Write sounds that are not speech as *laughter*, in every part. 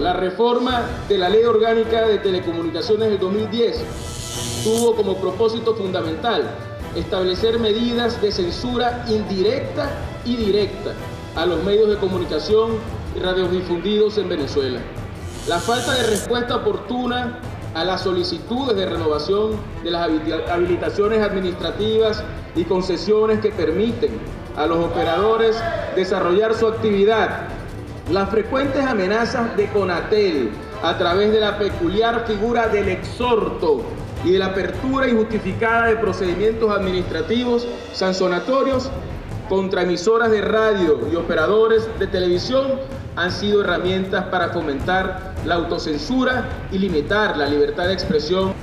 la reforma de la Ley Orgánica de Telecomunicaciones del 2010 tuvo como propósito fundamental establecer medidas de censura indirecta y directa a los medios de comunicación y radiodifundidos en Venezuela. La falta de respuesta oportuna a las solicitudes de renovación de las habilitaciones administrativas y concesiones que permiten a los operadores desarrollar su actividad las frecuentes amenazas de Conatel a través de la peculiar figura del exhorto y de la apertura injustificada de procedimientos administrativos sancionatorios contra emisoras de radio y operadores de televisión han sido herramientas para fomentar la autocensura y limitar la libertad de expresión.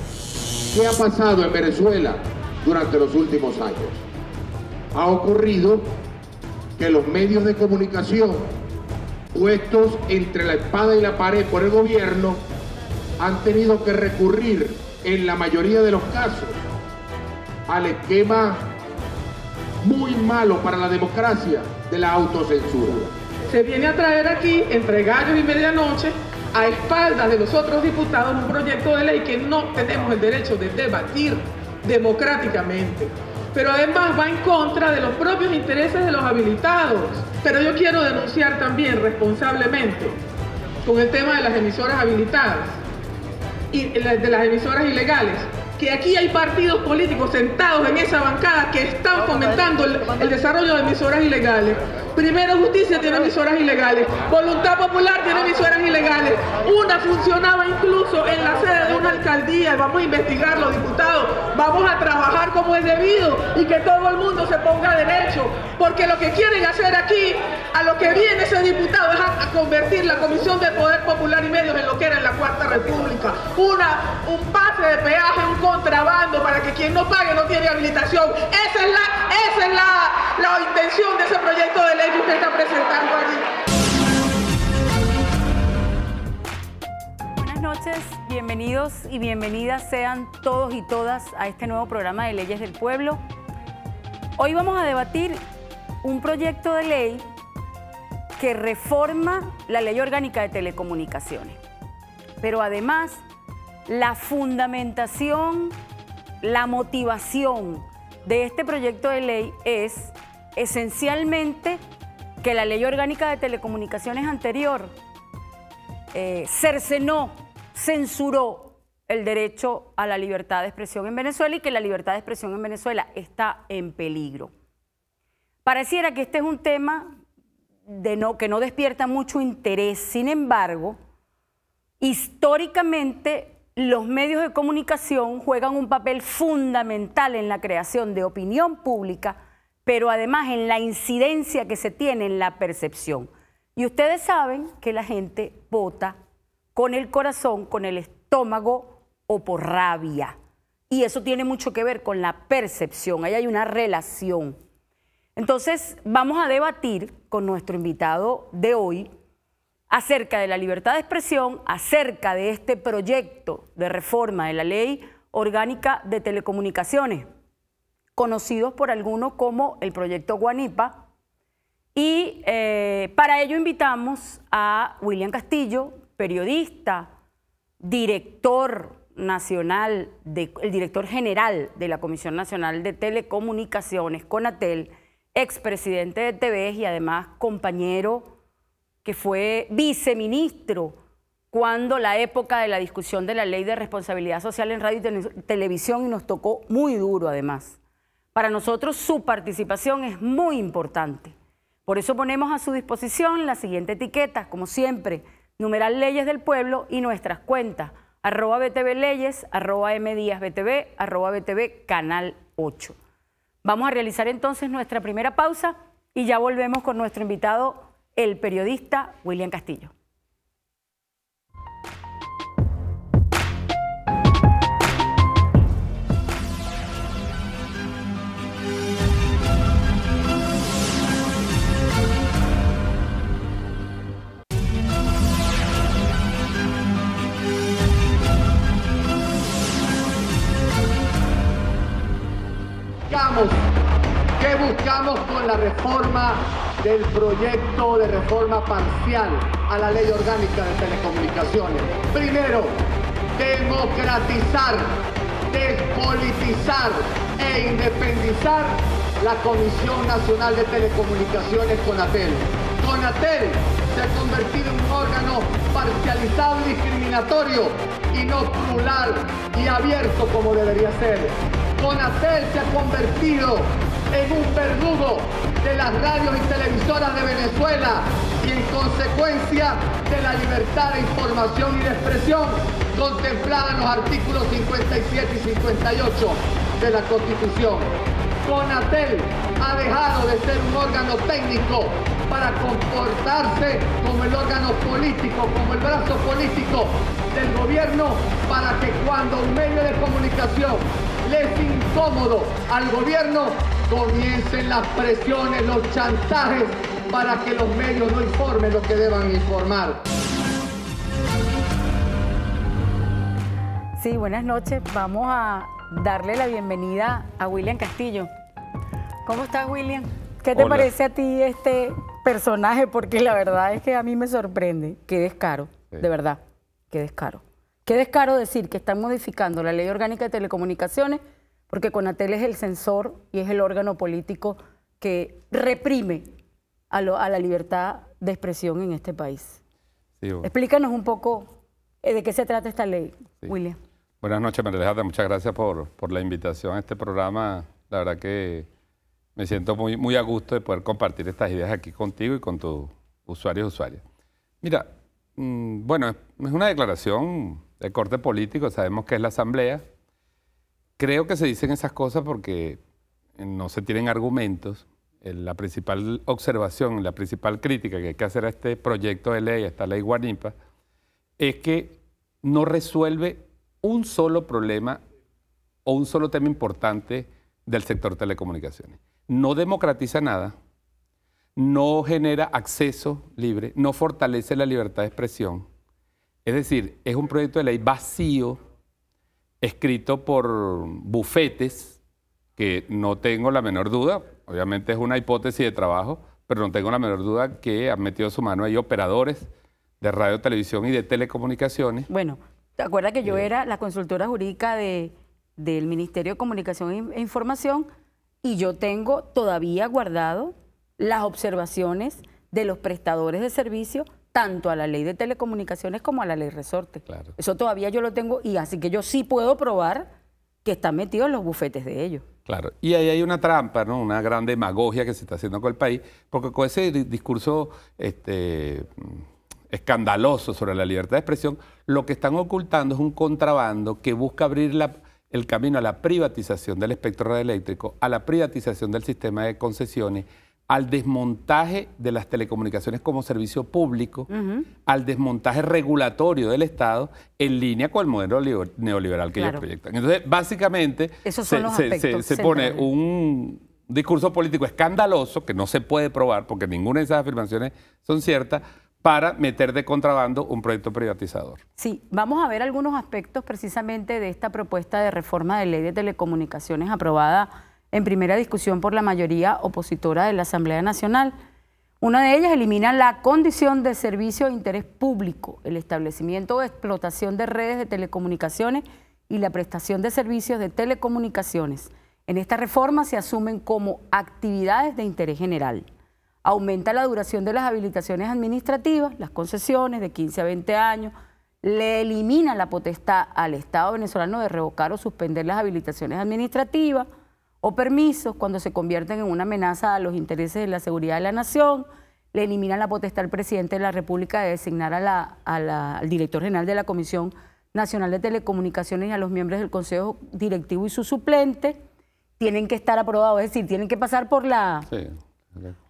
¿Qué ha pasado en Venezuela durante los últimos años? Ha ocurrido que los medios de comunicación puestos entre la espada y la pared por el gobierno, han tenido que recurrir en la mayoría de los casos al esquema muy malo para la democracia de la autocensura. Se viene a traer aquí, entre gallos y medianoche, a espaldas de los otros diputados, un proyecto de ley que no tenemos el derecho de debatir democráticamente pero además va en contra de los propios intereses de los habilitados. Pero yo quiero denunciar también responsablemente con el tema de las emisoras habilitadas y de las emisoras ilegales, que aquí hay partidos políticos sentados en esa bancada que están fomentando el, desarrollo de emisoras ilegales. Primero Justicia tiene emisoras ilegales, Voluntad Popular tiene emisoras ilegales, una funcionaba incluso en la sede de una alcaldía, vamos a investigarlo, diputados, vamos a trabajar como es debido y que todo el mundo se ponga derecho, porque lo que quieren hacer aquí, a lo que viene ese diputado es a, convertir la Comisión de Poder Popular y Medios en lo que era en la Cuarta República, una, un pase de peaje, un contrabando para que quien no pague no tiene habilitación, esa es la, es la intención de ese proyecto de ley está presentando allí. Buenas noches, bienvenidos y bienvenidas sean todos y todas a este nuevo programa de Leyes del Pueblo. Hoy vamos a debatir un proyecto de ley que reforma la ley orgánica de telecomunicaciones, pero además la fundamentación, la motivación de este proyecto de ley es esencialmente que la ley orgánica de telecomunicaciones anterior eh, cercenó, censuró el derecho a la libertad de expresión en Venezuela y que la libertad de expresión en Venezuela está en peligro. Pareciera que este es un tema de no, que no despierta mucho interés, sin embargo, históricamente los medios de comunicación juegan un papel fundamental en la creación de opinión pública pero además en la incidencia que se tiene en la percepción. Y ustedes saben que la gente vota con el corazón, con el estómago o por rabia. Y eso tiene mucho que ver con la percepción, ahí hay una relación. Entonces, vamos a debatir con nuestro invitado de hoy acerca de la libertad de expresión, acerca de este proyecto de reforma de la ley orgánica de telecomunicaciones conocidos por algunos como el Proyecto Guanipa. Y eh, para ello invitamos a William Castillo, periodista, director nacional, el director general de la Comisión Nacional de Telecomunicaciones, CONATEL, expresidente de TVES y además compañero que fue viceministro cuando la época de la discusión de la ley de responsabilidad social en radio y televisión y nos tocó muy duro además. Para nosotros su participación es muy importante. Por eso ponemos a su disposición la siguiente etiqueta, como siempre, numeral Leyes del Pueblo y nuestras cuentas, arroba BTV Leyes, arroba M BTV, arroba BTV Canal 8. Vamos a realizar entonces nuestra primera pausa y ya volvemos con nuestro invitado, el periodista William Castillo. ¿Qué buscamos con la reforma del proyecto de reforma parcial a la ley orgánica de telecomunicaciones? Primero, democratizar, despolitizar e independizar la Comisión Nacional de Telecomunicaciones CONATEL. CONATEL se ha convertido en un órgano parcializado discriminatorio y no plural y abierto como debería ser. Conatel se ha convertido en un verdugo de las radios y televisoras de Venezuela y en consecuencia de la libertad de información y de expresión contemplada en los artículos 57 y 58 de la Constitución. Conatel ha dejado de ser un órgano técnico para comportarse como el órgano político, como el brazo político del gobierno, para que cuando un medio de comunicación les incómodo al gobierno, comiencen las presiones, los chantajes para que los medios no informen lo que deban informar. Sí, buenas noches. Vamos a darle la bienvenida a William Castillo. ¿Cómo estás, William? ¿Qué te parece a ti este personaje? Porque la verdad es que a mí me sorprende. Qué descaro, de verdad, qué descaro. Qué descaro decir que están modificando la ley orgánica de telecomunicaciones porque Conatel es el censor y es el órgano político que reprime a, la libertad de expresión en este país. Explícanos un poco eh, de qué se trata esta ley, William. Buenas noches, María Muchas gracias por, la invitación a este programa. La verdad que me siento muy, a gusto de poder compartir estas ideas aquí contigo y con tus usuarios y usuarias. Mira, mm, bueno, es una declaración de corte político, sabemos que es la Asamblea. Creo que se dicen esas cosas porque no se tienen argumentos. La principal observación, la principal crítica que hay que hacer a este proyecto de ley, a esta ley Guanipa, es que no resuelve un solo problema o un solo tema importante del sector telecomunicaciones. No democratiza nada, no genera acceso libre, no fortalece la libertad de expresión, es decir, es un proyecto de ley vacío, escrito por bufetes, que no tengo la menor duda, obviamente es una hipótesis de trabajo, pero no tengo la menor duda que han metido su mano ahí operadores de radio, televisión y de telecomunicaciones. Bueno, ¿te acuerdas que yo eh. era la consultora jurídica del Ministerio de Comunicación e Información y yo tengo todavía guardado las observaciones de los prestadores de servicio tanto a la ley de telecomunicaciones como a la ley resorte. Claro. Eso todavía yo lo tengo y así que yo sí puedo probar que está metido en los bufetes de ellos. Claro, y ahí hay una trampa, ¿no? una gran demagogia que se está haciendo con el país, porque con ese discurso este, escandaloso sobre la libertad de expresión, lo que están ocultando es un contrabando que busca abrir el camino a la privatización del espectro radioeléctrico, a la privatización del sistema de concesiones al desmontaje de las telecomunicaciones como servicio público, al desmontaje regulatorio del Estado en línea con el modelo neoliberal que ellos proyectan. Entonces, básicamente, se, se pone un discurso político escandaloso, que no se puede probar porque ninguna de esas afirmaciones son ciertas, para meter de contrabando un proyecto privatizador. Sí, vamos a ver algunos aspectos precisamente de esta propuesta de reforma de ley de telecomunicaciones aprobada en primera discusión por la mayoría opositora de la Asamblea Nacional. Una de ellas elimina la condición de servicio de interés público, el establecimiento o explotación de redes de telecomunicaciones y la prestación de servicios de telecomunicaciones. En esta reforma se asumen como actividades de interés general. Aumenta la duración de las habilitaciones administrativas, las concesiones de 15 a 20 años, le elimina la potestad al Estado venezolano de revocar o suspender las habilitaciones administrativas, o permisos cuando se convierten en una amenaza a los intereses de la seguridad de la nación, le eliminan la potestad al presidente de la República de designar a la, al director general de la Comisión Nacional de Telecomunicaciones y a los miembros del Consejo Directivo y su suplente, tienen que estar aprobados, es decir, tienen que pasar por la...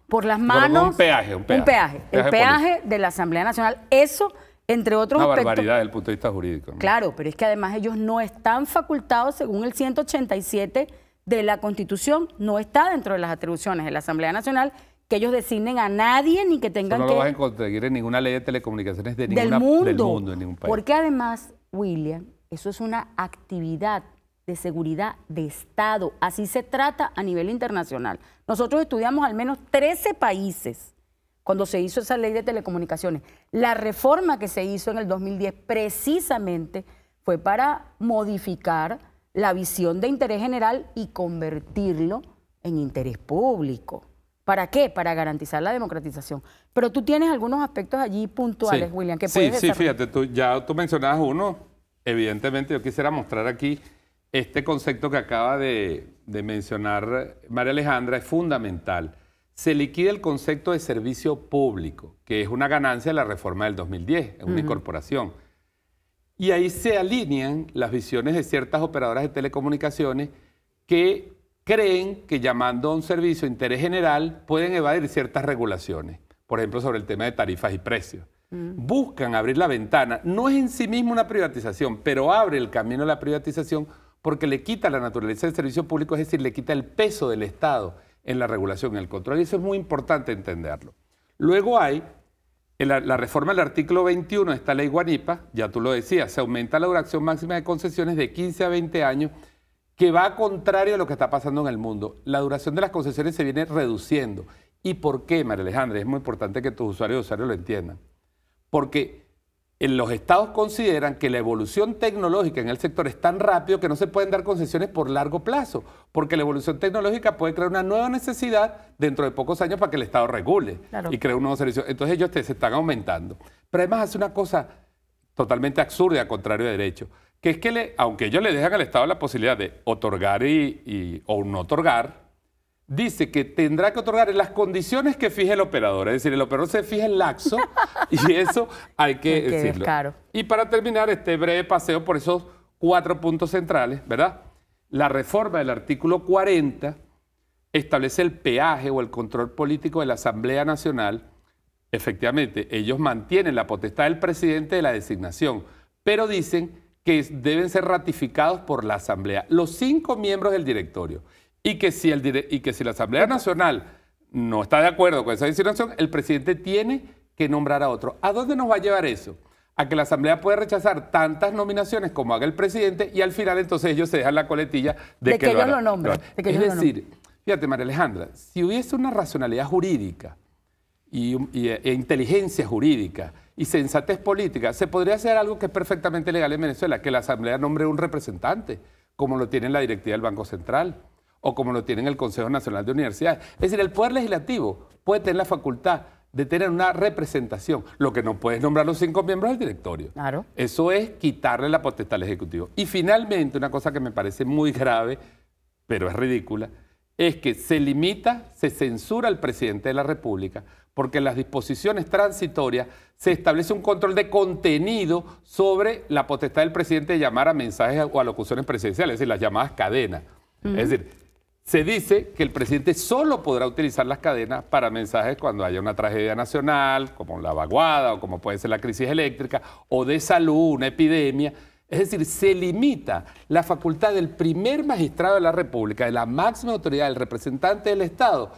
Por las manos. un peaje, un peaje. Un peaje, el peaje de la Asamblea Nacional. Eso entre otros Una aspectos. barbaridad desde punto de vista jurídico. Claro, pero es que además ellos no están facultados según el 187 de la Constitución no está dentro de las atribuciones de la Asamblea Nacional que ellos designen a nadie ni que tengan que... No lo vas a conseguir en ninguna ley de telecomunicaciones de mundo, país. Porque además, William, eso es una actividad de seguridad de Estado. Así se trata a nivel internacional. Nosotros estudiamos al menos 13 países cuando se hizo esa ley de telecomunicaciones. La reforma que se hizo en el 2010 precisamente fue para modificar la visión de interés general y convertirlo en interés público. ¿Para qué? Para garantizar la democratización. Pero tú tienes algunos aspectos allí puntuales, William, que puedes Sí, sí, fíjate, tú, ya tú mencionabas uno. Evidentemente yo quisiera mostrar aquí este concepto que acaba de, mencionar María Alejandra, es fundamental. Se liquida el concepto de servicio público, que es una ganancia de la reforma del 2010, es una incorporación. Y ahí se alinean las visiones de ciertas operadoras de telecomunicaciones que creen que llamando a un servicio de interés general pueden evadir ciertas regulaciones, por ejemplo sobre el tema de tarifas y precios. Mm. Buscan abrir la ventana. No es en sí mismo una privatización, pero abre el camino a la privatización porque le quita la naturaleza del servicio público, es decir, le quita el peso del Estado en la regulación, y el control. Y eso es muy importante entenderlo. Luego hay la, reforma del artículo 21 de esta ley Guanipa, ya tú lo decías, se aumenta la duración máxima de concesiones de 15 a 20 años, que va contrario a lo que está pasando en el mundo. La duración de las concesiones se viene reduciendo. ¿Y por qué, María Alejandra? Es muy importante que tus usuarios y usuarios lo entiendan. Porque los estados consideran que la evolución tecnológica en el sector es tan rápido que no se pueden dar concesiones por largo plazo, porque la evolución tecnológica puede crear una nueva necesidad dentro de pocos años para que el Estado regule y cree un nuevo servicio. Entonces ellos se están aumentando. Pero además hace una cosa totalmente absurda, contrario de derecho, que es que aunque ellos le dejan al Estado la posibilidad de otorgar o no otorgar, dice que tendrá que otorgar las condiciones que fije el operador. Es decir, el operador se fija el laxo *laughs* y eso hay que, decirlo. Y para terminar este breve paseo por esos cuatro puntos centrales, ¿verdad? La reforma del artículo 40 establece el peaje o el control político de la Asamblea Nacional. Efectivamente, ellos mantienen la potestad del presidente de la designación, pero dicen que deben ser ratificados por la Asamblea. Los cinco miembros del directorio y que si, el, y que si la Asamblea Nacional no está de acuerdo con esa designación, el presidente tiene que nombrar a otro. ¿A dónde nos va a llevar eso? A que la Asamblea puede rechazar tantas nominaciones como haga el presidente y al final entonces ellos se dejan la coletilla de, que, ellos lo nombren. es decir, fíjate María Alejandra, si hubiese una racionalidad jurídica y, e inteligencia jurídica y sensatez política, se podría hacer algo que es perfectamente legal en Venezuela, que la Asamblea nombre un representante, como lo tiene la directiva del Banco Central o como lo tiene el Consejo Nacional de Universidades. Es decir, el Poder Legislativo puede tener la facultad de tener una representación. Lo que no puede nombrar los cinco miembros del directorio. Claro. Eso es quitarle la potestad al Ejecutivo. Y finalmente, una cosa que me parece muy grave, pero es ridícula, es que se limita, se censura al presidente de la República, porque en las disposiciones transitorias se establece un control de contenido sobre la potestad del presidente de llamar a mensajes o alocuciones presidenciales, es decir, las llamadas cadenas. Es decir, se dice que el presidente solo podrá utilizar las cadenas para mensajes cuando haya una tragedia nacional, como la vaguada o como puede ser la crisis eléctrica, o de salud, una epidemia. Es decir, se limita la facultad del primer magistrado de la República, de la máxima autoridad, del representante del Estado,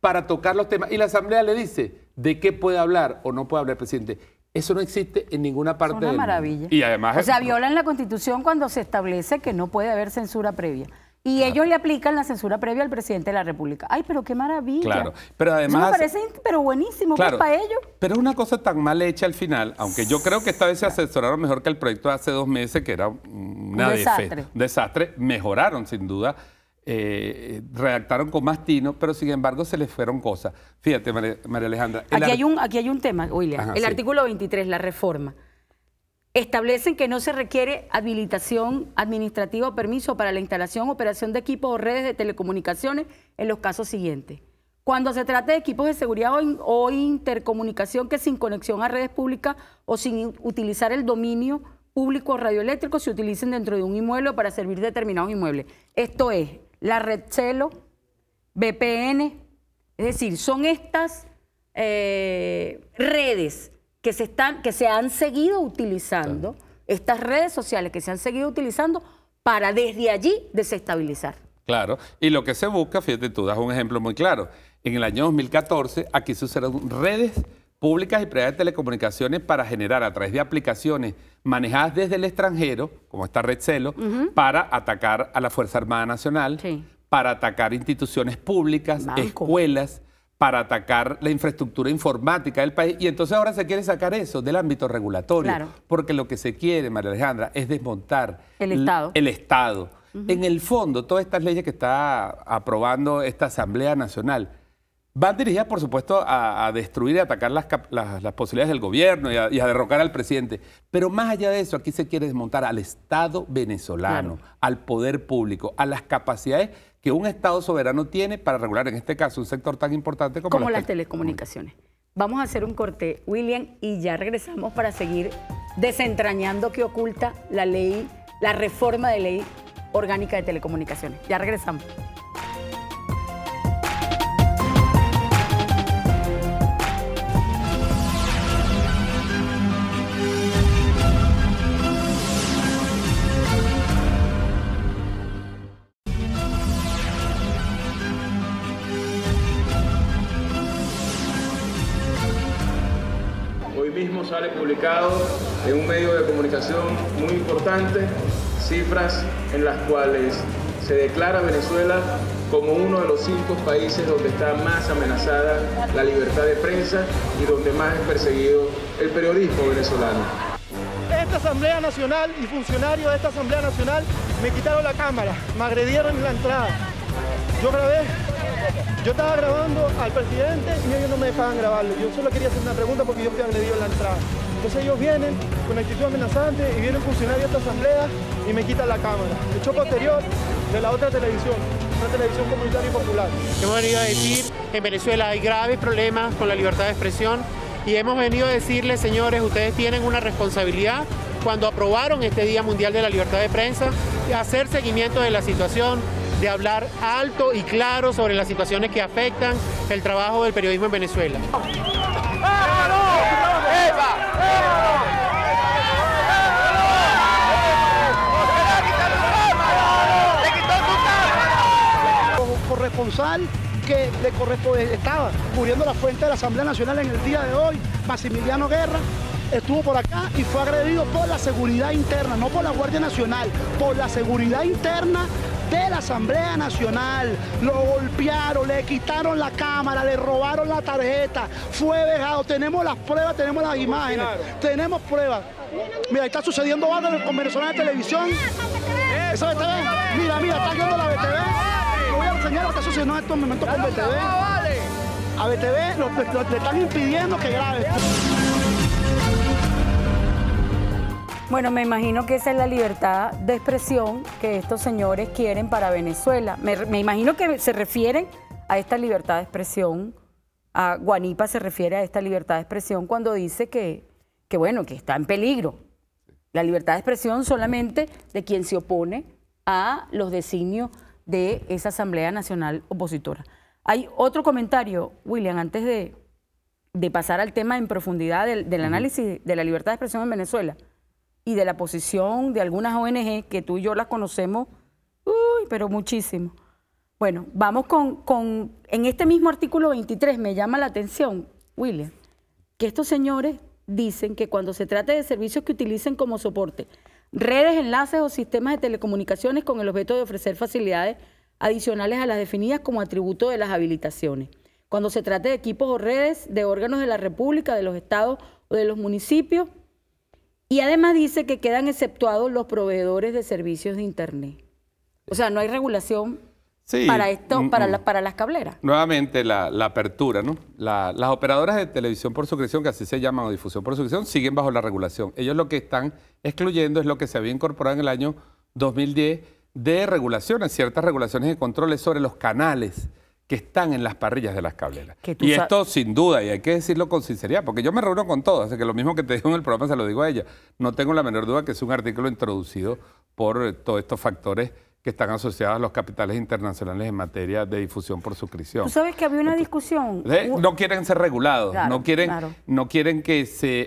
para tocar los temas. Y la Asamblea le dice de qué puede hablar o no puede hablar el presidente. Eso no existe en ninguna parte. Es una maravilla. Y además. O sea, violan la Constitución cuando se establece que no puede haber censura previa. Y ellos le aplican la censura previa al presidente de la República. Ay, pero qué maravilla. Claro, pero además... parece pero buenísimo pues, para ellos. Pero es una cosa tan mal hecha al final, aunque yo creo que esta vez se asesoraron mejor que el proyecto de hace dos meses, que era una un desastre. desastre. Mejoraron, sin duda. Eh, redactaron con más tino, pero sin embargo se les fueron cosas. Fíjate, María, Alejandra. Aquí hay, un, aquí hay un tema, William. el artículo 23, la reforma establecen que no se requiere habilitación administrativa o permiso para la instalación, operación de equipos o redes de telecomunicaciones en los casos siguientes. Cuando se trata de equipos de seguridad o, intercomunicación que sin conexión a redes públicas o sin utilizar el dominio público radioeléctrico se utilicen dentro de un inmueble para servir determinados inmuebles. Esto es la red Celo, VPN, es decir, son estas eh, redes que se, están, que se han seguido utilizando, estas redes sociales que se han seguido utilizando para desde allí desestabilizar. Claro, y lo que se busca, fíjate, tú das un ejemplo muy claro. En el año 2014 aquí sucedieron redes públicas y privadas de telecomunicaciones para generar a través de aplicaciones manejadas desde el extranjero, como esta red Celo, para atacar a la Fuerza Armada Nacional, para atacar instituciones públicas, escuelas, para atacar la infraestructura informática del país. Y entonces ahora se quiere sacar eso del ámbito regulatorio. Porque lo que se quiere, María Alejandra, es desmontar el Estado. En el fondo, todas estas leyes que está aprobando esta Asamblea Nacional van dirigidas, por supuesto, a, destruir y atacar las, posibilidades del gobierno y a, derrocar al presidente. Pero más allá de eso, aquí se quiere desmontar al Estado venezolano, al poder público, a las capacidades que un Estado soberano tiene para regular, en este caso, un sector tan importante como, como las, las telecomunicaciones. Vamos a hacer un corte, William, y ya regresamos para seguir desentrañando qué oculta la ley, la reforma de ley orgánica de telecomunicaciones. Ya regresamos. sale publicado en un medio de comunicación muy importante, cifras en las cuales se declara Venezuela como uno de los cinco países donde está más amenazada la libertad de prensa y donde más es perseguido el periodismo venezolano. Esta Asamblea Nacional y funcionarios de esta Asamblea Nacional me quitaron la cámara, me agredieron en la entrada. Yo grabé yo estaba grabando al presidente y ellos no me dejaban grabarlo. Yo solo quería hacer una pregunta porque yo fui agredido en la entrada. Entonces ellos vienen con actitud amenazante y vienen funcionarios de esta asamblea y me quitan la cámara. El choque posterior de la otra televisión, una televisión comunitaria y popular. Hemos venido a decir, en Venezuela hay graves problemas con la libertad de expresión y hemos venido a decirles, señores, ustedes tienen una responsabilidad cuando aprobaron este Día Mundial de la Libertad de Prensa, hacer seguimiento de la situación, de hablar alto y claro sobre las situaciones que afectan el trabajo del periodismo en Venezuela. corresponsal que le correspondía estaba cubriendo la fuente de la Asamblea Nacional en el día de hoy, Maximiliano Guerra, estuvo por acá y fue agredido por la seguridad interna, no por la Guardia Nacional, por la seguridad interna de la Asamblea Nacional. Lo golpearon, le quitaron la cámara, le robaron la tarjeta, fue vejado. Tenemos las pruebas, tenemos las imágenes, tenemos pruebas. Mira, está sucediendo algo con convencional de televisión. Mira, mira, está viendo la BTV. Lo voy a está sucediendo en con BTV. A BTV le están impidiendo que grabe. Bueno, me imagino que esa es la libertad de expresión que estos señores quieren para Venezuela. Me, imagino que se refieren a esta libertad de expresión, a Guanipa se refiere a esta libertad de expresión cuando dice que, que bueno, que está en peligro. La libertad de expresión solamente de quien se opone a los designios de esa Asamblea Nacional Opositora. Hay otro comentario, William, antes de, pasar al tema en profundidad del análisis de la libertad de expresión en Venezuela y de la posición de algunas ONG que tú y yo las conocemos, uy, pero muchísimo. Bueno, vamos con, con, en este mismo artículo 23 me llama la atención, William, que estos señores dicen que cuando se trate de servicios que utilicen como soporte redes, enlaces o sistemas de telecomunicaciones con el objeto de ofrecer facilidades adicionales a las definidas como atributo de las habilitaciones. Cuando se trate de equipos o redes de órganos de la República, de los estados o de los municipios, y además dice que quedan exceptuados los proveedores de servicios de Internet. O sea, no hay regulación para esto, mm, mm. para, las cableras. Nuevamente, la, apertura, ¿no? las operadoras de televisión por suscripción, que así se llaman, o difusión por suscripción, siguen bajo la regulación. Ellos lo que están excluyendo es lo que se había incorporado en el año 2010 de regulaciones, ciertas regulaciones y controles sobre los canales que están en las parrillas de las cableras. Y esto sin duda, y hay que decirlo con sinceridad, porque yo me reúno con todos, así que lo mismo que te digo en el programa se lo digo a ella. No tengo la menor duda que es un artículo introducido por eh, todos estos factores que están asociados a los capitales internacionales en materia de difusión por suscripción. Tú sabes que había una discusión. ¿eh? no quieren ser regulados, no, quieren, no quieren que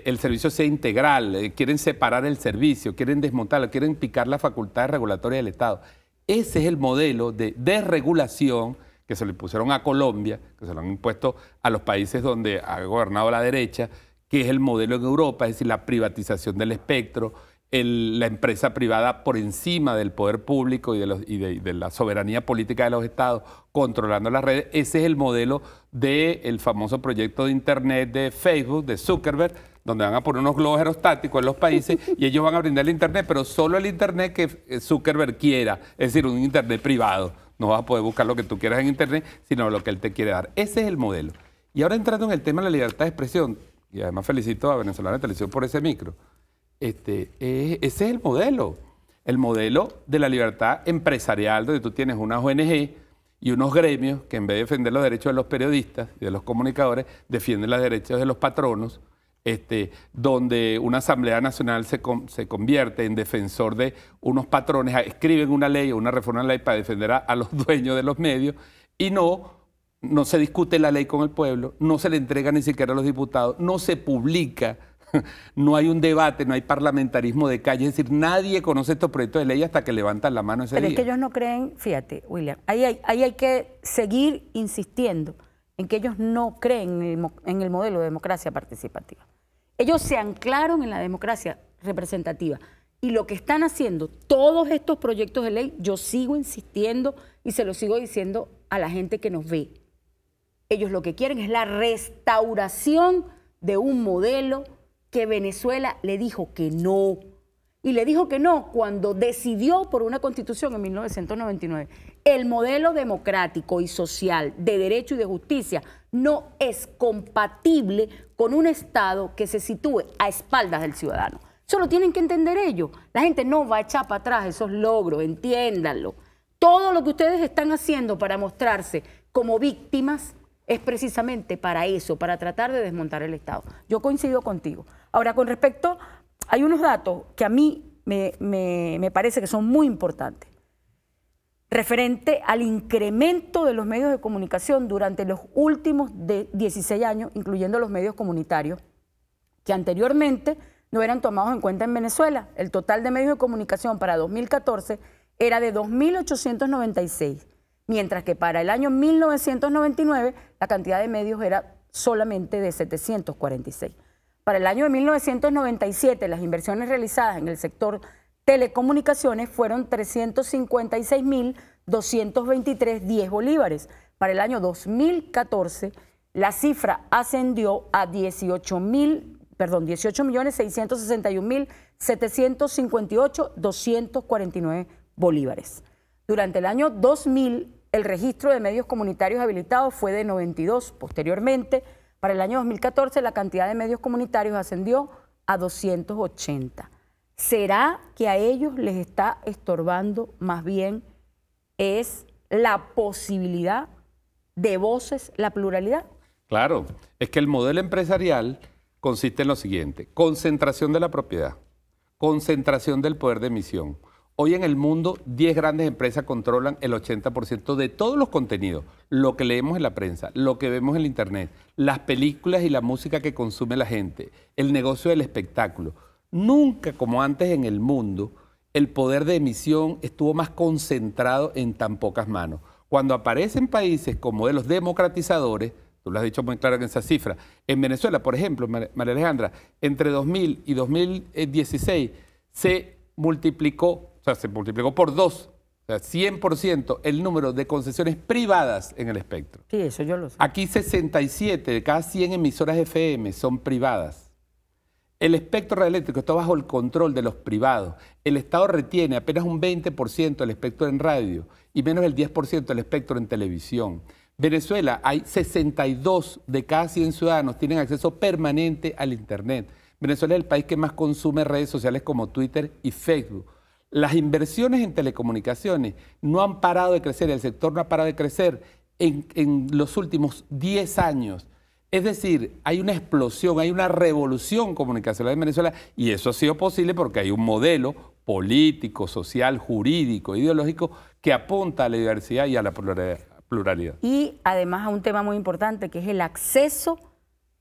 el servicio sea integral, eh, quieren separar el servicio, quieren desmontarlo, quieren picar la facultad regulatoria del Estado. Ese es el modelo de desregulación que se le pusieron a Colombia, que se lo han impuesto a los países donde ha gobernado la derecha, que es el modelo en Europa, es decir, la privatización del espectro, la empresa privada por encima del poder público y de, la soberanía política de los estados, controlando las redes. Ese es el modelo del famoso proyecto de Internet de Facebook, de Zuckerberg, donde van a poner unos globos aerostáticos en los países y ellos van a brindar el Internet, pero solo el Internet que Zuckerberg quiera, es decir, un Internet privado. No vas a poder buscar lo que tú quieras en Internet, sino lo que él te quiere dar. Ese es el modelo. Y ahora entrando en el tema de la libertad de expresión, y además felicito a Venezolana de Televisión por ese micro, este, ese es el modelo. El modelo de la libertad empresarial, donde tú tienes una ONG y unos gremios que en vez de defender los derechos de los periodistas y de los comunicadores, defienden los derechos de los patronos este, donde una Asamblea Nacional se, se, convierte en defensor de unos patrones, escriben una ley o una reforma de la ley para defender a, los *laughs* dueños de los medios y no, no se discute la ley con el pueblo, no se le entrega ni siquiera a los diputados, no se publica, *laughs* no hay un debate, no hay parlamentarismo de calle, es decir, nadie conoce estos proyectos de ley hasta que levantan la mano ese día. Pero es que ellos no creen, fíjate, William, hay, ahí hay que seguir insistiendo en que ellos no creen en el, modelo de democracia participativa. Ellos se anclaron en la democracia representativa. Y lo que están haciendo todos estos proyectos de ley, yo sigo insistiendo y se lo sigo diciendo a la gente que nos ve. Ellos lo que quieren es la restauración de un modelo que Venezuela le dijo que no, y le dijo que no cuando decidió por una constitución en 1999. El modelo democrático y social de derecho y de justicia no es compatible con un Estado que se sitúe a espaldas del ciudadano. Solo tienen que entender ello. La gente no va a echar para atrás esos logros, entiéndanlo. Todo lo que ustedes están haciendo para mostrarse como víctimas es precisamente para eso, para tratar de desmontar el Estado. Yo coincido contigo. Ahora, con respecto hay unos datos que a mí me, parece que son muy importantes referente al incremento de los medios de comunicación durante los últimos de 16 años, incluyendo los medios comunitarios, que anteriormente no eran tomados en cuenta en Venezuela. El total de medios de comunicación para 2014 era de 2.896, mientras que para el año 1999 la cantidad de medios era solamente de 746. Para el año de 1997, las inversiones realizadas en el sector telecomunicaciones fueron 356.223.10 bolívares. Para el año 2014, la cifra ascendió a 18.661.758.249 18 bolívares. Durante el año 2000, el registro de medios comunitarios habilitados fue de 92. Posteriormente, para el año 2014 la cantidad de medios comunitarios ascendió a 280. ¿Será que a ellos les está estorbando más bien es la posibilidad de voces, la pluralidad? Claro, es que el modelo empresarial consiste en lo siguiente, concentración de la propiedad, concentración del poder de emisión, Hoy en el mundo, 10 grandes empresas controlan el 80% de todos los contenidos, lo que leemos en la prensa, lo que vemos en Internet, las películas y la música que consume la gente, el negocio del espectáculo. Nunca como antes en el mundo el poder de emisión estuvo más concentrado en tan pocas manos. Cuando aparecen países como de los democratizadores, tú lo has dicho muy claro en esa cifra, en Venezuela, por ejemplo, María Alejandra, entre 2000 y 2016 se multiplicó sea, se multiplicó por dos. O sea, 100% el número de concesiones privadas en el espectro. Sí, eso yo lo sé. Aquí 67 de cada 100 emisoras FM son privadas. El espectro radioeléctrico está bajo el control de los privados. El Estado retiene apenas un 20% del espectro en radio y menos del 10% del espectro en televisión. Venezuela, hay 62 de cada 100 ciudadanos tienen acceso permanente al Internet. Venezuela es el país que más consume redes sociales como Twitter y Facebook las inversiones en telecomunicaciones no han parado de crecer, el sector no ha parado de crecer en, los últimos 10 años. Es decir, hay una explosión, hay una revolución comunicacional en Venezuela y eso ha sido posible porque hay un modelo político, social, jurídico, ideológico que apunta a la diversidad y a la pluralidad. Y además a un tema muy importante que es el acceso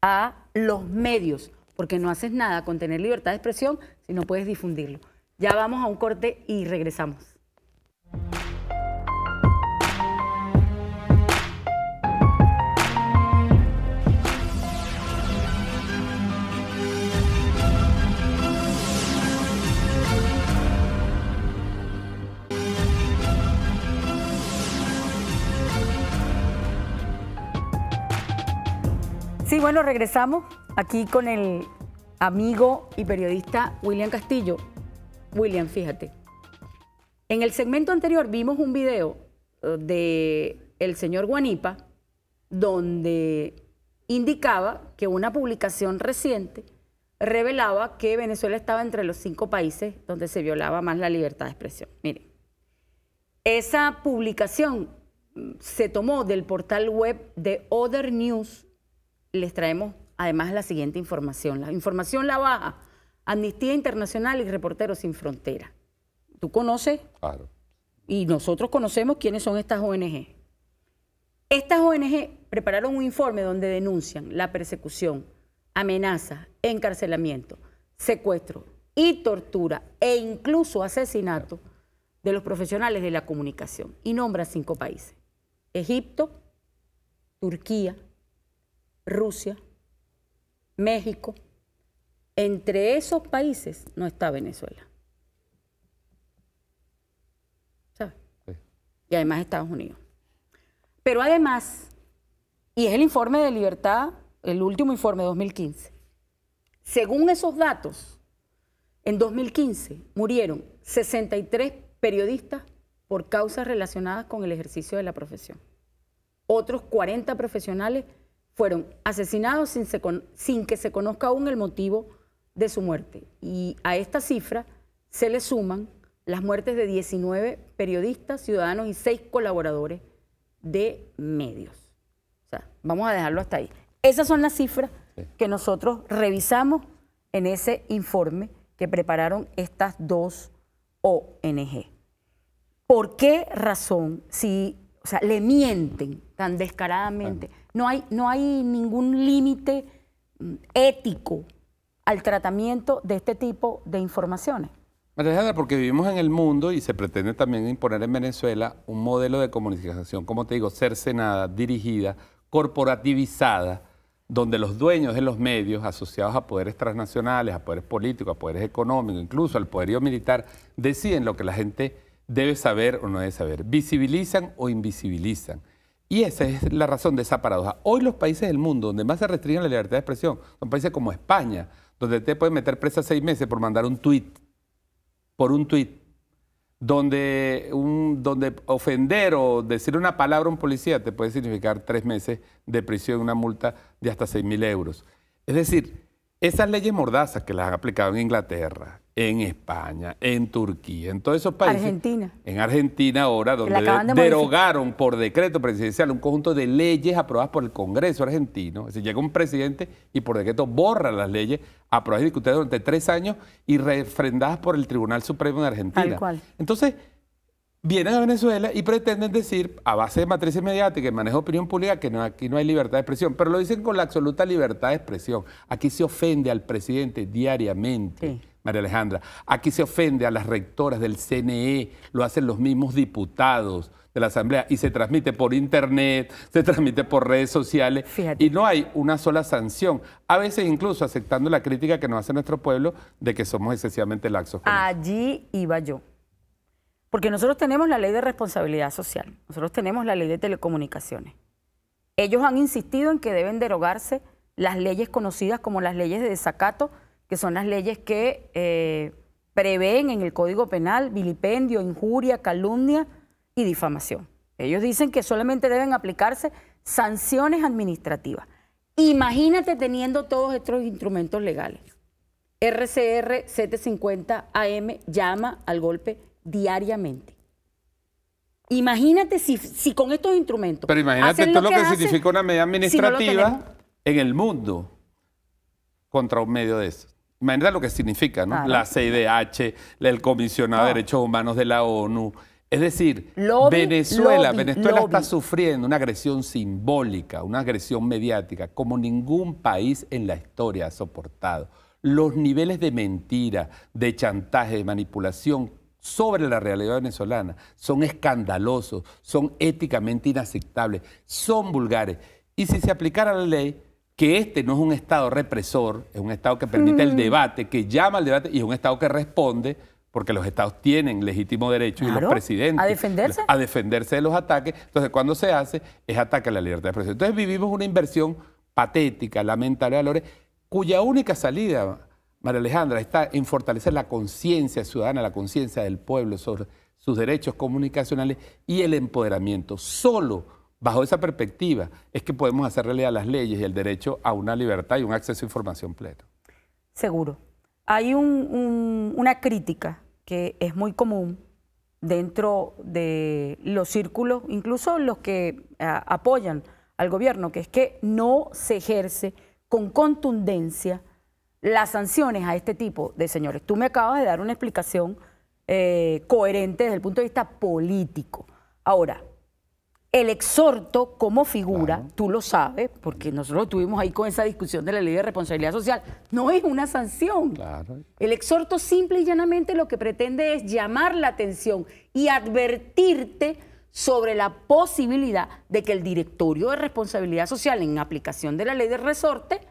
a los medios, porque no haces nada con tener libertad de expresión si no puedes difundirlo. Ya vamos a un corte y regresamos. Sí, bueno, regresamos aquí con el amigo y periodista William Castillo. William, fíjate. En el segmento anterior vimos un video eh, de el señor Guanipa donde indicaba que una publicación reciente revelaba que Venezuela estaba entre los cinco países donde se violaba más la libertad de expresión. Mire, esa publicación mm, se tomó del portal web de Other News. Les traemos además la siguiente información. La información la baja Amnistía Internacional y Reporteros Sin Frontera. ¿Tú conoces? Claro. Y nosotros conocemos quiénes son estas ONG. Estas ONG prepararon un informe donde denuncian la persecución, amenaza, encarcelamiento, secuestro y tortura e incluso asesinato de los profesionales de la comunicación. Y nombra cinco países. Egipto, Turquía, Rusia, México, entre esos países no está Venezuela. ¿Sabes? Y además Estados Unidos. Pero además, y es el informe de libertad, el último informe de 2015, según esos datos, en 2015 murieron 63 periodistas por causas relacionadas con el ejercicio de la profesión. Otros 40 profesionales fueron asesinados sin, sin, que se conozca aún el motivo de su muerte. Y a esta cifra se le suman las muertes de 19 periodistas, ciudadanos y 6 colaboradores de medios. O sea, vamos a dejarlo hasta ahí. Esas son las cifras que nosotros revisamos en ese informe que prepararon estas dos ONG. ¿Por qué razón, si o sea, le mienten tan descaradamente? No hay, no hay ningún límite mm, ético al tratamiento de este tipo de informaciones. Alejandra, porque vivimos en el mundo y se pretende también imponer en Venezuela un modelo de comunicación, como te digo, cercenada, dirigida, corporativizada, donde los dueños de los medios, asociados a poderes transnacionales, a poderes políticos, a poderes económicos, incluso al poderío militar, deciden lo que la gente debe saber o no debe saber, visibilizan o invisibilizan. Y esa es la razón de esa paradoja. Hoy los países del mundo donde más se restringe la libertad de expresión son países como España, donde te pueden meter presa seis meses por mandar un tweet, por un tuit, donde, un, donde ofender o decir una palabra a un policía te puede significar tres meses de prisión, una multa de hasta seis mil euros. Es decir, esas leyes mordazas que las han aplicado en Inglaterra, en España, en Turquía, en todos esos países. Argentina. En Argentina ahora, donde derogaron por decreto presidencial un conjunto de leyes aprobadas por el Congreso argentino. Se llega un presidente y por decreto borra las leyes aprobadas y discutidas durante tres años y refrendadas por el Tribunal Supremo de Argentina. Tal cual. Entonces, vienen a Venezuela y pretenden decir, a base de matrices mediáticas y manejo de opinión pública, que aquí no hay libertad de expresión, pero lo dicen con la absoluta libertad de expresión. Aquí se ofende al presidente diariamente. Sí María Alejandra. Aquí se ofende a las rectoras del CNE, lo hacen los mismos diputados de la Asamblea y se transmite por Internet, se transmite por redes sociales y no hay una sola sanción. A veces incluso aceptando la crítica que nos hace nuestro pueblo de que somos excesivamente laxos. Allí iba yo. Porque nosotros tenemos la ley de responsabilidad social, nosotros tenemos la ley de telecomunicaciones. Ellos han insistido en que deben derogarse las leyes conocidas como las leyes de desacato que son las leyes que eh, prevén en el Código Penal vilipendio, injuria, calumnia y difamación. Ellos dicen que solamente deben aplicarse sanciones administrativas. Imagínate teniendo todos estos instrumentos legales. RCR 750 AM llama al golpe diariamente. Imagínate si, con estos instrumentos. Pero imagínate todo lo que, significa una medida administrativa en el mundo contra un medio de esos. Imagínate lo que significa, ¿no? La CIDH, el Comisionado de Derechos Humanos de la ONU. Es decir, Venezuela, Venezuela está sufriendo una agresión simbólica, una agresión mediática, como ningún país en la historia ha soportado. Los niveles de mentira, de chantaje, de manipulación sobre la realidad venezolana son escandalosos, son éticamente inaceptables, son vulgares. Y si se aplicara la ley, que este no es un Estado represor, es un Estado que permite el mm. debate, que llama al debate y es un Estado que responde, porque los Estados tienen legítimo derecho y los presidentes. A defenderse. A defenderse de los ataques. Entonces, cuando se hace, es ataque a la libertad de expresión. Entonces, vivimos una inversión patética, lamentable, valores, cuya única salida, María Alejandra, está en fortalecer la conciencia ciudadana, la conciencia del pueblo sobre sus derechos comunicacionales y el empoderamiento. Solo Bajo esa perspectiva es que podemos hacer realidad las leyes y el derecho a una libertad y un acceso a información pleno. Seguro. Hay una crítica que es muy común dentro de los círculos, incluso los que apoyan al gobierno, que es que no se ejerce con contundencia las sanciones a este tipo de señores. Tú me acabas de dar una explicación eh, coherente desde el punto de vista político. Ahora, el exhorto como figura, tú lo sabes, porque nosotros estuvimos tuvimos ahí con esa discusión de la ley de responsabilidad social, no es una sanción. El exhorto simple y llanamente lo que pretende es llamar la atención y advertirte sobre la posibilidad de que el directorio de responsabilidad social en aplicación de la ley de resorte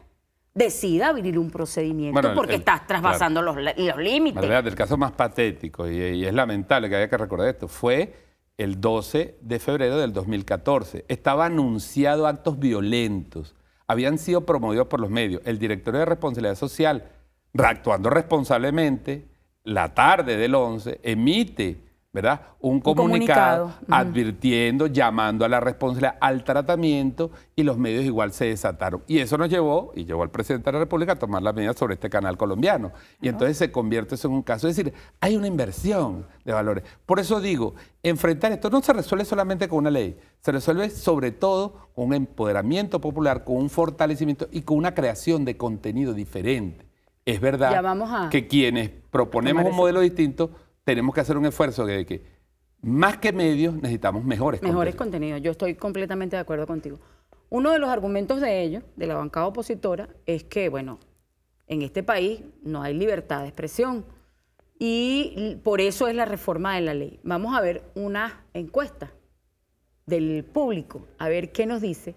decida abrir un procedimiento porque estás trasvasando los, límites. La verdad, el caso más patético, y, y es lamentable que haya que recordar esto, fue el 12 de febrero del 2014. Estaba anunciado actos violentos. Habían sido promovidos por los medios. El directorio de responsabilidad social, reactuando responsablemente, la tarde del 11, emite ¿verdad? Un comunicado, advirtiendo, llamando a la responsabilidad, al tratamiento y los medios igual se desataron. Y eso nos llevó, y llevó al presidente de la República a tomar las medidas sobre este canal colombiano. Y entonces se convierte eso en un caso. Es decir, hay una inversión de valores. Por eso digo, enfrentar esto no se resuelve solamente con una ley, se resuelve sobre todo con un empoderamiento popular, con un fortalecimiento y con una creación de contenido diferente. Es verdad que quienes proponemos un modelo distinto tenemos que hacer un esfuerzo de que más que medios necesitamos mejores Mejores contenidos. contenidos. Yo estoy completamente de acuerdo contigo. Uno de los argumentos de ellos, de la bancada opositora, es que, bueno, en este país no hay libertad de expresión. Y por eso es la reforma de la ley. Vamos a ver una encuesta del público, a ver qué nos dice.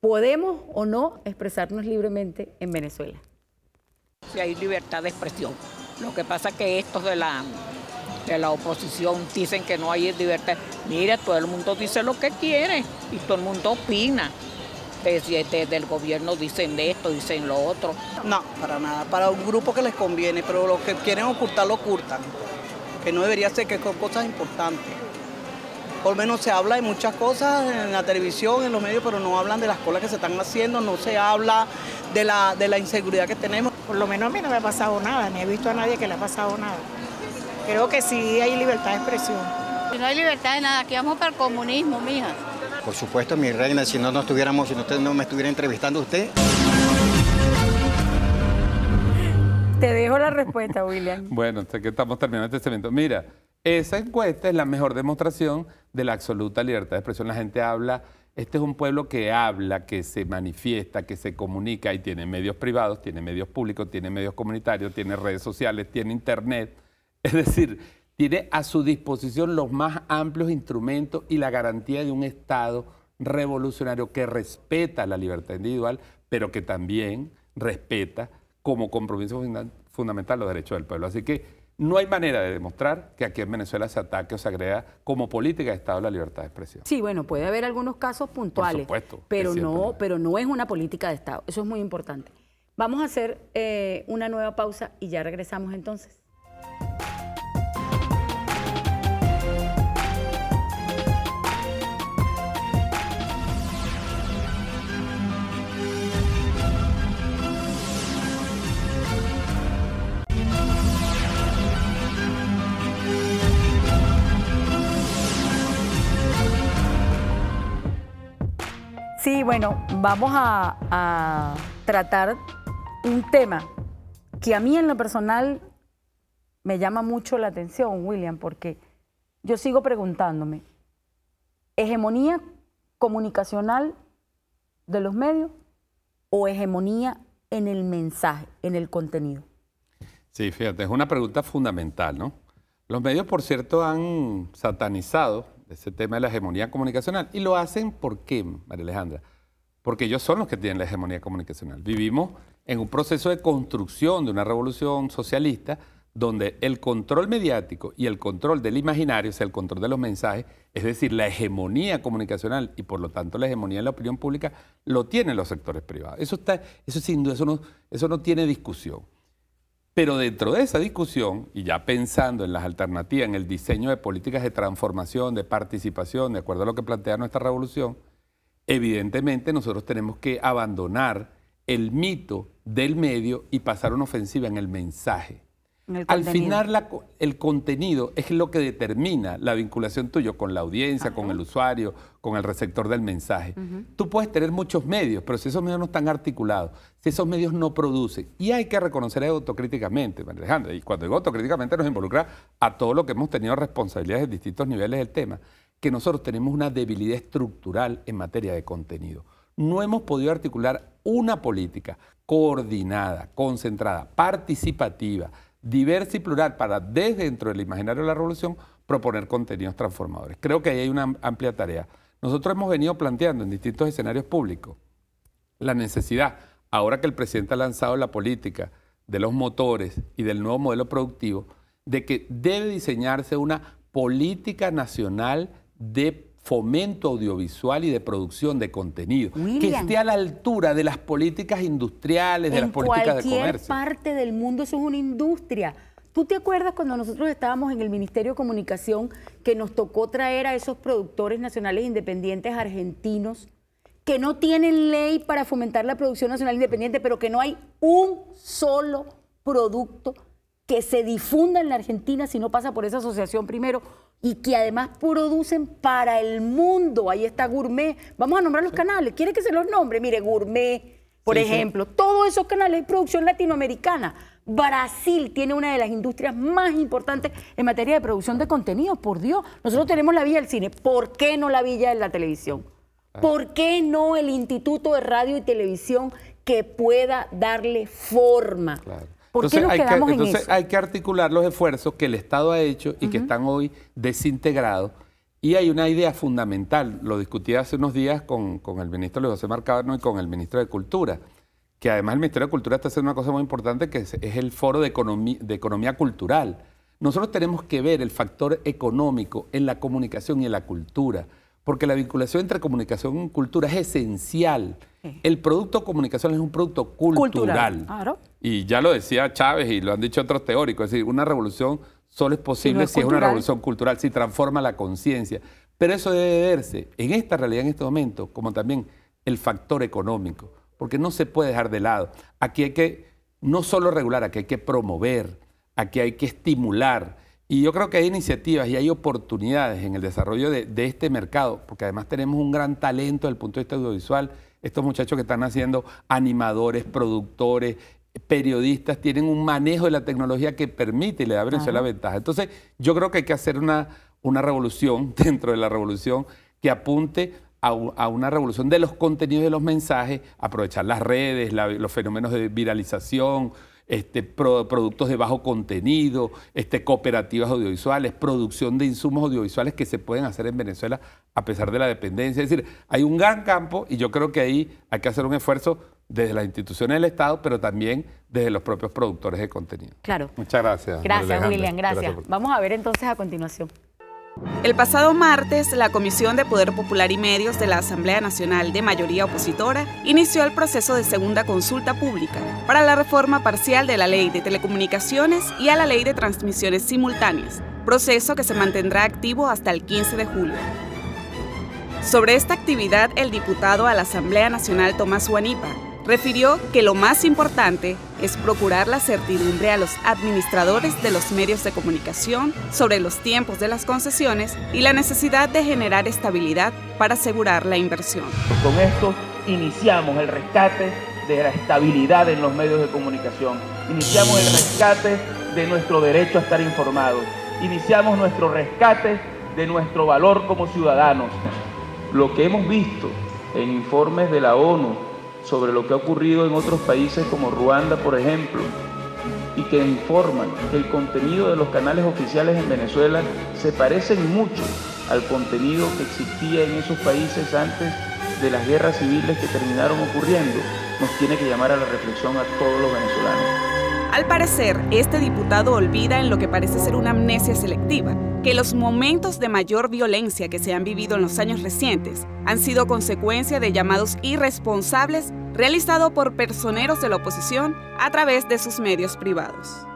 ¿Podemos o no expresarnos libremente en Venezuela? Si hay libertad de expresión. Lo que pasa es que estos de la, de la oposición dicen que no hay libertad. Mira, todo el mundo dice lo que quiere y todo el mundo opina. Desde, pues, este, el gobierno dicen esto, dicen lo otro. No, para nada, para un grupo que les conviene, pero lo que quieren ocultar lo ocultan, que no debería ser, que son cosas importantes por lo menos se habla de muchas cosas en la televisión, en los medios, pero no hablan de las colas que se están haciendo, no se habla de la, de la inseguridad que tenemos. Por lo menos a mí no me ha pasado nada, ni he visto a nadie que le ha pasado nada. Creo que sí hay libertad de expresión. no hay libertad de nada, aquí vamos para el comunismo, mija. Por supuesto, mi reina, si no nos estuviéramos, si usted no me estuviera entrevistando usted. Te dejo la respuesta, William. bueno, hasta que estamos terminando este evento. Mira, esa encuesta es la mejor demostración de la absoluta libertad de expresión. La gente habla, este es un pueblo que habla, que se manifiesta, que se comunica y tiene medios privados, tiene medios públicos, tiene medios comunitarios, tiene redes sociales, tiene internet. Es decir, tiene a su disposición los más amplios instrumentos y la garantía de un Estado revolucionario que respeta la libertad individual, pero que también respeta como compromiso fundamental los derechos del pueblo. Así que no hay manera de demostrar que aquí en Venezuela se ataque o se agrega como política de Estado la libertad de expresión. Sí, bueno, puede haber algunos casos puntuales. Pero no, pero no es una política de Estado. Eso es muy importante. Vamos a hacer eh, una nueva pausa y ya regresamos entonces. Sí, bueno, vamos a, tratar un tema que a mí en lo personal me llama mucho la atención, William, porque yo sigo preguntándome, ¿hegemonía comunicacional de los medios o hegemonía en el mensaje, en el contenido? Sí, fíjate, es una pregunta fundamental, ¿no? Los medios, por cierto, han satanizado ese tema de la hegemonía comunicacional. Y lo hacen ¿por qué, María Alejandra? Porque ellos son los que tienen la hegemonía comunicacional. Vivimos en un proceso de construcción de una revolución socialista donde el control mediático y el control del imaginario, o sea, el control de los mensajes, es decir, la hegemonía comunicacional y por lo tanto la hegemonía de la opinión pública, lo tienen los sectores privados. Eso, está, eso sin duda, eso eso no tiene discusión. Pero dentro de esa discusión, y ya pensando en las alternativas, en el diseño de políticas de transformación, de participación, de acuerdo a lo que plantea nuestra revolución, evidentemente nosotros tenemos que abandonar el mito del medio y pasar una ofensiva en el mensaje. Al final el contenido es lo que determina la vinculación tuyo con la audiencia, con el usuario, con el receptor del mensaje. Tú puedes tener muchos medios, pero si esos medios no están articulados, si esos medios no producen, y hay que reconocer autocríticamente, Alejandro. y cuando digo autocríticamente nos involucra a todo lo que hemos tenido responsabilidades en distintos niveles del tema, que nosotros tenemos una debilidad estructural en materia de contenido. No hemos podido articular una política coordinada, concentrada, participativa, diversa y plural para desde dentro del imaginario de la revolución proponer contenidos transformadores. Creo que ahí hay una amplia tarea. Nosotros hemos venido planteando en distintos escenarios públicos la necesidad, ahora que el presidente ha lanzado la política de los motores y del nuevo modelo productivo, de que debe diseñarse una política nacional de fomento audiovisual y de producción de contenido, que esté a la altura de las políticas industriales, de las políticas de comercio. En cualquier parte del mundo eso es una industria. ¿Tú te acuerdas cuando nosotros estábamos en el Ministerio de Comunicación que nos tocó traer a esos productores nacionales independientes argentinos que no tienen ley para fomentar la producción nacional independiente, pero que no hay un solo producto que se difunda en la Argentina si no pasa por esa asociación primero y que además producen para el mundo. Ahí está Gourmet. Vamos a nombrar los canales. ¿Quiere que se los nombre? Mire, Gourmet, por ejemplo. Todos esos canales de producción latinoamericana. Brasil tiene una de las industrias más importantes en materia de producción de contenidos, por Dios. Nosotros tenemos la villa del cine. ¿Por qué no la villa de la televisión? Ah. ¿Por qué no el Instituto de Radio y Televisión que pueda darle forma? Claro entonces, Hay que articular los esfuerzos que el Estado ha hecho y que están hoy desintegrados. Y hay una idea fundamental, lo discutí hace unos días con, el ministro Luis José Marcano y con el ministro de Cultura, que además el Ministerio de Cultura está haciendo una cosa muy importante que es, el foro de economía cultural. Nosotros tenemos que ver el factor económico en la comunicación y en la cultura porque la vinculación entre comunicación y cultura es esencial. El producto comunicación es un producto cultural. Y ya lo decía Chávez y lo han dicho otros teóricos, es decir, una revolución solo es posible si es, una revolución cultural, si transforma la conciencia. Pero eso debe verse en esta realidad, en este momento, como también el factor económico, porque no se puede dejar de lado. Aquí hay que no solo regular, aquí hay que promover, aquí hay que estimular y yo creo que hay iniciativas y hay oportunidades en el desarrollo de, este mercado, porque además tenemos un gran talento desde el punto de vista audiovisual. Estos muchachos que están haciendo animadores, productores, periodistas, tienen un manejo de la tecnología que permite y le da la ventaja. Entonces, yo creo que hay que hacer una, una revolución *laughs* dentro de la revolución que apunte a, una revolución de los contenidos de los mensajes, aprovechar las redes, los fenómenos de viralización, este, productos de bajo contenido, este, cooperativas audiovisuales, producción de insumos audiovisuales que se pueden hacer en Venezuela a pesar de la dependencia. Es decir, hay un gran campo y yo creo que ahí hay que hacer un esfuerzo desde las instituciones del Estado, pero también desde los propios productores de contenido. Claro. Muchas gracias. Gracias, William, gracias. Vamos a ver entonces a continuación. El pasado martes, la Comisión de Poder Popular y Medios de la Asamblea Nacional de Mayoría Opositora inició el proceso de segunda consulta pública para la reforma parcial de la Ley de Telecomunicaciones y a la Ley de Transmisiones Simultáneas, proceso que se mantendrá activo hasta el 15 de julio. Sobre esta actividad, el diputado a la Asamblea Nacional Tomás Juanipa, refirió que lo más importante es procurar la certidumbre a los administradores de los medios de comunicación sobre los tiempos de las concesiones y la necesidad de generar estabilidad para asegurar la inversión. Con esto iniciamos el rescate de la estabilidad en los medios de comunicación, iniciamos el rescate de nuestro derecho a estar informados, iniciamos nuestro rescate de nuestro valor como ciudadanos. Lo que hemos visto en informes de la ONU, sobre lo que ha ocurrido en otros países como Ruanda, por ejemplo, y que informan que el contenido de los canales oficiales en Venezuela se parece mucho al contenido que existía en esos países antes de las guerras civiles que terminaron ocurriendo, nos tiene que llamar a la reflexión a todos los venezolanos. Al parecer, este diputado olvida en lo que parece ser una amnesia selectiva, que los momentos de mayor violencia que se han vivido en los años recientes han sido consecuencia de llamados irresponsables realizados por personeros de la oposición a través de sus medios privados.